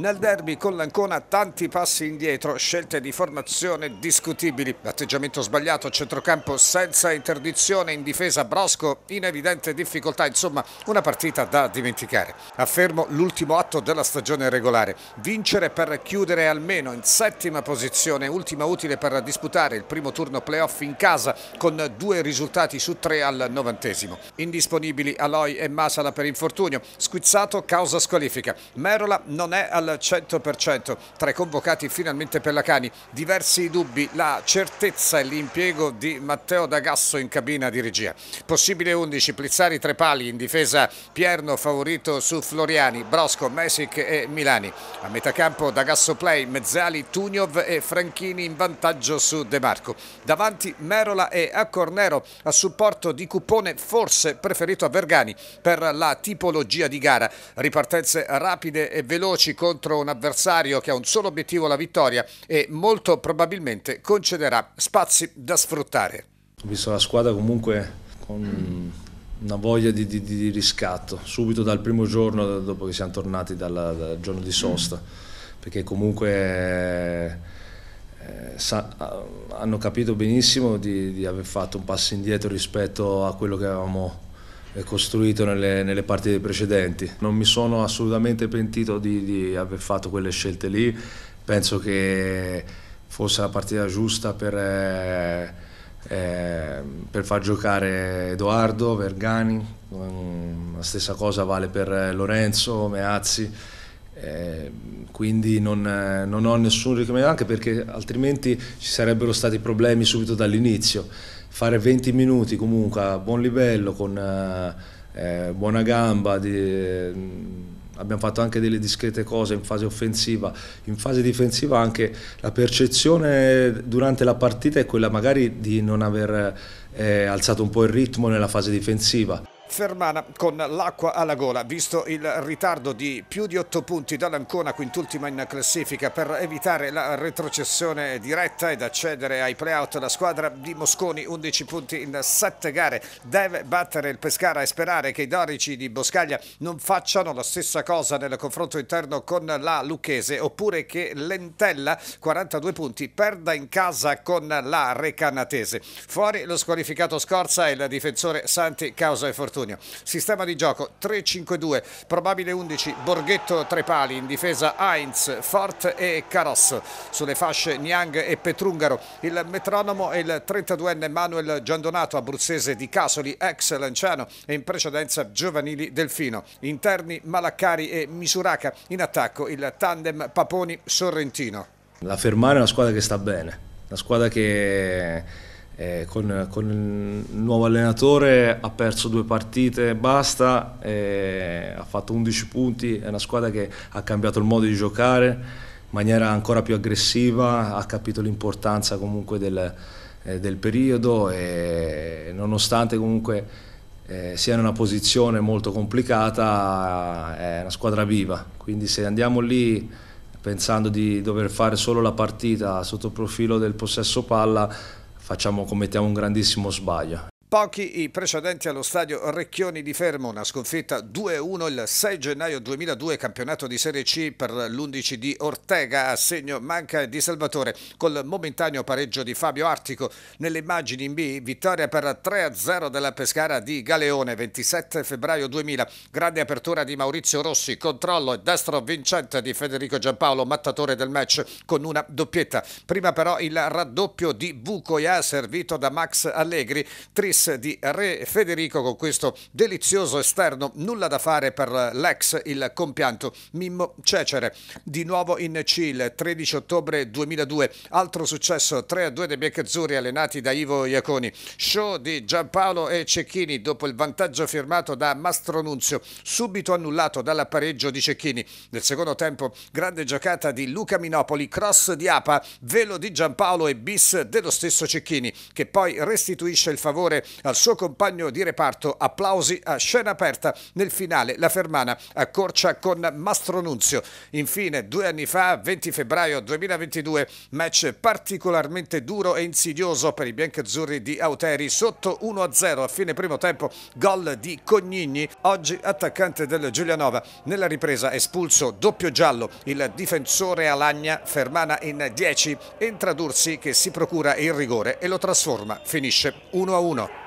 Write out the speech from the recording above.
Nel derby con l'Ancona tanti passi indietro, scelte di formazione discutibili. L'atteggiamento sbagliato, centrocampo senza interdizione, in difesa Brosco in evidente difficoltà, insomma una partita da dimenticare. Affermo l'ultimo atto della stagione regolare, vincere per chiudere almeno in settima posizione, ultima utile per disputare il primo turno playoff in casa con due risultati su tre al novantesimo. Indisponibili Aloy e Masala per infortunio, squizzato causa squalifica. Merola non è alla 100%. Tra i convocati finalmente Pellacani, diversi dubbi, la certezza e l'impiego di Matteo D'Agasso in cabina di regia. Possibile 11, Plizzari tre pali in difesa, Pierno favorito su Floriani, Brosco, Mesic e Milani. A metà campo D'Agasso play, Mezzali, Tuniov e Franchini in vantaggio su De Marco. Davanti Merola e Accornero a supporto di Cupone forse preferito a Vergani per la tipologia di gara. Ripartenze rapide e veloci contro contro un avversario che ha un solo obiettivo la vittoria e molto probabilmente concederà spazi da sfruttare. Ho visto la squadra comunque con una voglia di, di, di riscatto, subito dal primo giorno dopo che siamo tornati dalla, dal giorno di sosta, perché comunque... Eh, Sa, hanno capito benissimo di, di, aver fatto un passo indietro rispetto a quello che avevamo costruito nelle, nelle, partite precedenti. Non mi sono assolutamente pentito di, di aver fatto quelle scelte lì, penso che fosse la partita giusta per, eh, eh per far giocare Edoardo, Vergani, la stessa cosa vale per Lorenzo, Meazzi. Eh, quindi non, non ho nessun richiamo anche perché altrimenti ci sarebbero stati problemi subito dall'inizio fare 20 minuti comunque a buon livello, con eh, eh, buona gamba, di, eh, abbiamo fatto anche delle discrete cose in fase offensiva, in fase difensiva anche la percezione durante la partita è quella magari di non aver eh, alzato un po' il ritmo nella fase difensiva. Fermana con l'acqua alla gola, visto il ritardo di più di 8 punti dall'Ancona, quintultima in classifica, per evitare la retrocessione diretta ed accedere ai playout. La squadra di Mosconi, 11 punti in 7 gare, deve battere il Pescara e sperare che i dorici di Boscaglia non facciano la stessa cosa nel confronto interno con la Lucchese, oppure che Lentella, 42 punti, perda in casa con la Recanatese. Fuori lo squalificato Scorza e il difensore Santi Causa e Fortuna. Bastonio. Sistema di gioco 3-5-2, probabile 11, Borghetto tre pali in difesa Heinz, Fort e Caros. Sulle fasce Niang e Petrungaro, il metronomo e il 32enne Manuel Giandonato, abruzzese di Casoli, ex Lanciano e in precedenza Giovanili Delfino. Interni Malaccari e Misuraca, in attacco il tandem Paponi-Sorrentino. La Fermare è una squadra che sta bene, una squadra che eh, con, con, il nuovo allenatore ha perso due partite e basta, eh, ha fatto 11 punti, è una squadra che ha cambiato il modo di giocare in maniera ancora più aggressiva, ha capito l'importanza comunque del, eh, del, periodo e nonostante comunque eh, sia in una posizione molto complicata è una squadra viva, quindi se andiamo lì pensando di dover fare solo la partita sotto profilo del possesso palla facciamo, commettiamo un grandissimo sbaglio. Pochi i precedenti allo stadio Recchioni di Fermo, una sconfitta 2-1 il 6 gennaio 2002, campionato di Serie C per l'11 di Ortega, a segno manca di Salvatore col momentaneo pareggio di Fabio Artico. Nelle immagini in B, vittoria per 3-0 della Pescara di Galeone, 27 febbraio 2000, grande apertura di Maurizio Rossi, controllo e destro vincente di Federico Giampaolo, mattatore del match con una doppietta. Prima però il raddoppio di Bucoia servito da Max Allegri, triste Kiss di Re Federico con questo delizioso esterno nulla da fare per l'ex il compianto Mimmo Cecere. Di nuovo in Cile, 13 ottobre 2002, altro successo 3-2 dei biancazzurri allenati da Ivo Iaconi. Show di Giampaolo e Cecchini dopo il vantaggio firmato da Mastronunzio, subito annullato dal pareggio di Cecchini. Nel secondo tempo, grande giocata di Luca Minopoli, cross di Apa, velo di Giampaolo e bis dello stesso Cecchini, che poi restituisce il favore al suo compagno di reparto. Applausi a scena aperta. Nel finale la Fermana accorcia con Mastro Nunzio. Infine, due anni fa, 20 febbraio 2022, match particolarmente duro e insidioso per i biancazzurri di Auteri. Sotto 1-0 a fine primo tempo, gol di Cognigni, oggi attaccante del Giulianova. Nella ripresa espulso doppio giallo il difensore Alagna, Fermana in 10, entra Dursi che si procura il rigore e lo trasforma. Finisce 1-1.